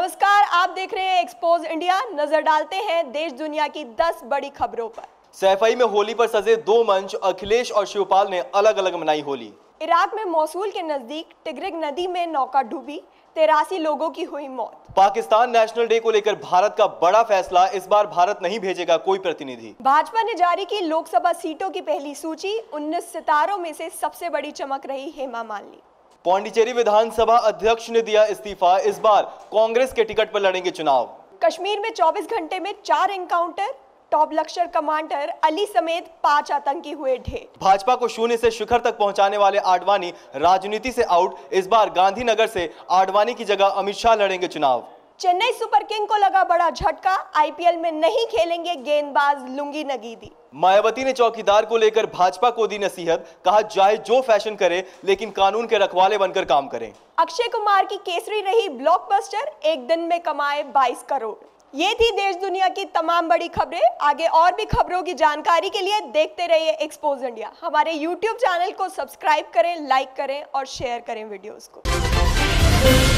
नमस्कार आप देख रहे हैं एक्सपोज इंडिया नजर डालते हैं देश दुनिया की 10 बड़ी खबरों पर सैफाई में होली पर सजे दो मंच अखिलेश और शिवपाल ने अलग अलग मनाई होली इराक में मौसूल के नजदीक टिग्रिक नदी में नौका डूबी तेरासी लोगों की हुई मौत पाकिस्तान नेशनल डे को लेकर भारत का बड़ा फैसला इस बार भारत नहीं भेजेगा कोई प्रतिनिधि भाजपा ने जारी की लोकसभा सीटों की पहली सूची उन्नीस सितारों में से सबसे बड़ी चमक रही हेमा मालिनी पौंडीचेरी विधानसभा अध्यक्ष ने दिया इस्तीफा इस बार कांग्रेस के टिकट पर लड़ेंगे चुनाव कश्मीर में 24 घंटे में चार encounter top Lashkar commander Ali समेत पांच आतंकी हुए ढेर भाजपा को शून्य से शिखर तक पहुंचाने वाले आडवाणी राजनीति से आउट इस बार गांधीनगर से आडवाणी की जगह अमित शाह लड़ेंगे चुनाव चेन्नई सुपर किंग को लगा बड़ा झटका आईपीएल में नहीं खेलेंगे गेंदबाज लुंगी नगीदी मायावती ने चौकीदार को लेकर भाजपा को दी नसीहत कहा जाए जो फैशन करे लेकिन कानून के रखवाले बनकर काम करें अक्षय कुमार की केसरी रही ब्लॉकबस्टर एक दिन में कमाए 22 करोड़ ये थी देश दुनिया की तमाम बड़ी खबरें आगे और भी खबरों की जानकारी के लिए देखते रहिए एक्सपोज इंडिया हमारे यूट्यूब चैनल को सब्सक्राइब करें लाइक करें और शेयर करें वीडियोस को